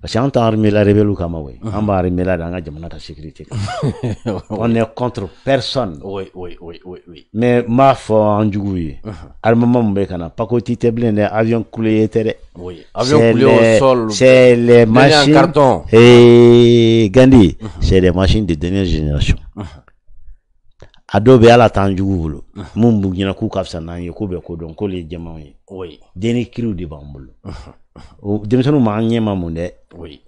parce que an ta armée la rebelle kama we an b'a armée la de an jamana ka sécurité on est contre personne oui oui oui oui oui mais ma b'a fɔ an juguw ye armement min bɛ ka na pakoti tɛ avion coulé tɛ oui avion coulé au sol c'est les machines carton et Gandhi c'est les machines de dernière génération a dɔw bɛ ala t'an jugu bolo mun b'u ɲɛna k'u ka fisa n'an ye k'u bɛ ko dɔn k'olu ye jɛmanw ye denni kiriw de b'an bolo denmisɛnninw m'an ɲɛ ma mun dɛ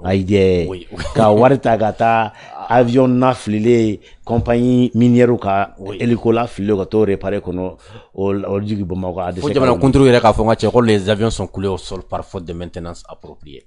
ayi dɛ ka wari ta ka taa avion na fililen compagnie minière ka hélico la ka t'o réparer kɔnɔ olu jigin Bamakɔ a dɛsɛ fo jamana kuntigi yɛrɛ k'a fɔ n ka cɛ ko les avions sont coulés au sol par faute de maintenance appropriée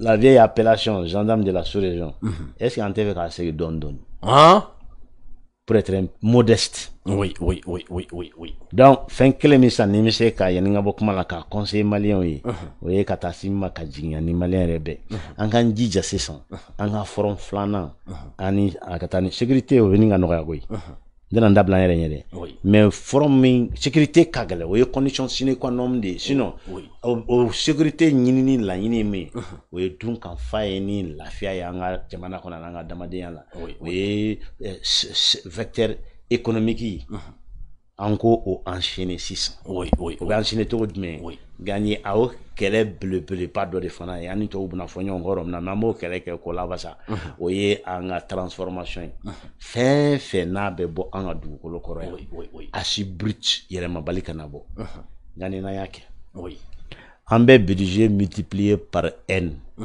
la vieille appellation gendarme de la sous-région, mhm. est-ce qu'on Hein Pour être modeste. Oui, oui, oui, oui, oui, oui. Donc, fin que les conseil malien oui. Mhm. sima malien mhm. forum a sécurité n tɛna n dabila n yɛrɛ ɲɛ dɛ mais forme min sécurité ka gɛlɛ o ye condition sine qua nom de ye sinon o sécurité ɲinini laɲini ye min ye o ye dun kan fa ye ni lafiya ye an ka jamana kɔnɔ an'an ka adamadenya la o ye eh, vecteur économique ye Encore en enchaîner 6 oui, oui, oui. Uh-huh. gagner a le bleu, pas de un a On que ça. Oui, en transformation Fin, fɛn Oui, oui, oui. du an Oui, oui, oui. yan asibiriti oui Oui. Oui. multiplié par n uh-huh.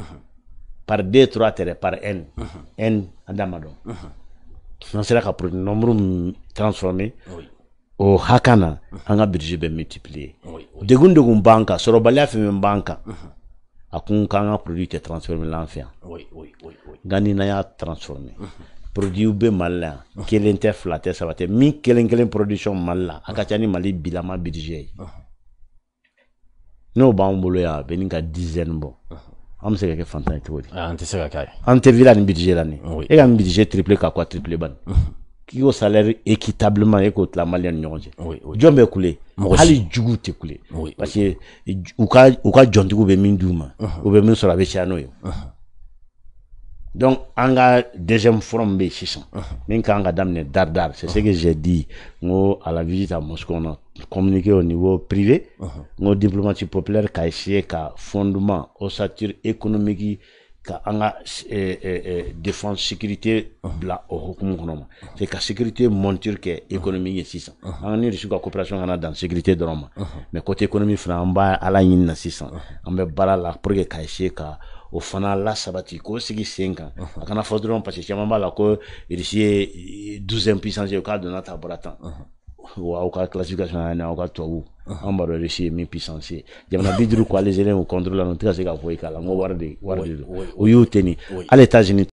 par deux trois par n uh-huh. n Non C'est là le nombre oui nombre o hakana na an ka biriji bɛ multiplier degun degun b'an kan sɔrɔbaliya fɛn fɛn b'an kan a kun k'an ka produit tɛ transformer la an fɛ yan nka ni n'an y'a transformer produit bɛ mali la yan kelen tɛ fila tɛ saba tɛ min kelen kelen production mali la a ka ca ni mali bilama budget ye n'o b'an bolo yan a bɛ ni ka dizaine bɔ an bɛ se ka kɛ fantan ye cogo di an tɛ se ka kɛ an tɛ vila ni biriji la nin e ka nin biriji triplé k'a kɔ triplé bani qui ont salaire équitablement écoute la malienne Oui Oui, ɲɔgɔn cɛ jɔn bɛ kule hali juguw parce que u ka u ka jɔntigiw bɛ min d'u ma min donc an deuxième forum bɛ yen sisan min kan ka dar dar c'est ce que j'ai dit Ngo à la visite à Moscou on a communiqué au niveau privé Ngo uh-huh. diplomatie populaire ka essayer ka fondement ossature économique ka an ka eh, eh, eh, defense sécurité bila o hukumu kɔnɔ ma c'est ka sécurité monture kɛ économie ye sisan an ni Russie ka coopération kana dan sécurité dɔrɔn ma mais côté économie fana an b'a Ala ɲini na sisan an bɛ baara la pour que ka essayer ka o fana sabati k'o sigi sen kan a kana fɔ dɔrɔn parce que caman b'a la ko Russie ye euh, douzième puissance ye k'a donna ta bɔra tan wa aw ka classification ani aw ka tubabu An b'a dɔn puissance ye jamana ko la tɛ ka se